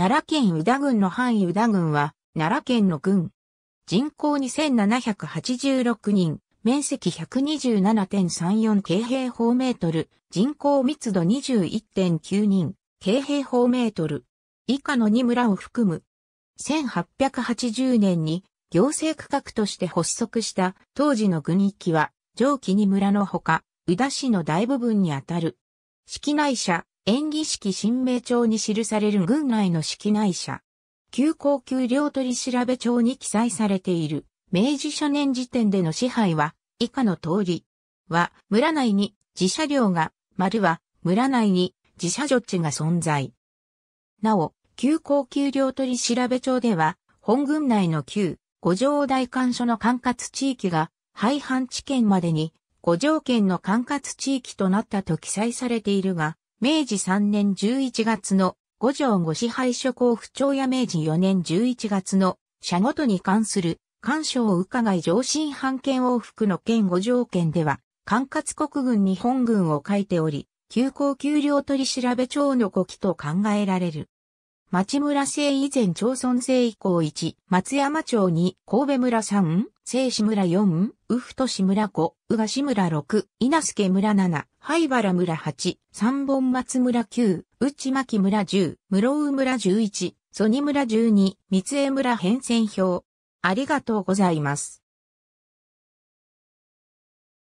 奈良県宇田郡の範囲宇田郡は、奈良県の郡。人口2786人、面積127.34京平方メートル、人口密度21.9人、京平方メートル。以下の2村を含む。1880年に行政区画として発足した当時の郡域は上記2村のほか、宇田市の大部分にあたる。式内社、演技式新名帳に記される軍内の式内者。旧高級領取調べ帳に記載されている、明治初年時点での支配は、以下の通り。は、村内に自社領が、丸は、村内に自社所地が存在。なお、旧高級領取調べ帳では、本軍内の旧、五条大官所の管轄地域が、廃藩置県までに、五条県の管轄地域となったと記載されているが、明治3年11月の五条御支配諸侯府長や明治4年11月の社ごとに関する干渉伺い上申判権往復の県五条件では、管轄国軍に本軍を書いており、休校給料取調べ庁の呼気と考えられる。町村制以前町村制以降1、松山町2、神戸村3、聖志村4、宇府都市村5、宇賀市村6、稲助村7、灰原村8、三本松村9、内牧村10、室生村11、曽爾村12、三江村変遷表。ありがとうございます。